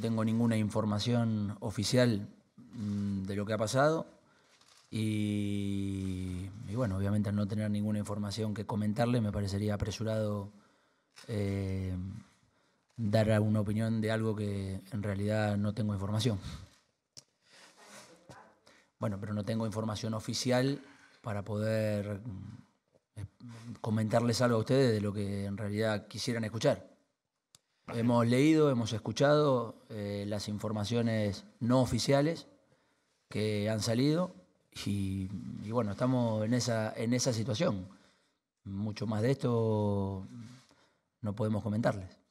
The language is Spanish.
tengo ninguna información oficial mm, de lo que ha pasado y, bueno, obviamente al no tener ninguna información que comentarle me parecería apresurado eh, dar alguna opinión de algo que en realidad no tengo información. Bueno, pero no tengo información oficial para poder mm, eh, comentarles algo a ustedes de lo que en realidad quisieran escuchar. Hemos leído, hemos escuchado eh, las informaciones no oficiales que han salido y, y, bueno, estamos en esa, en esa situación. Mucho más de esto no podemos comentarles.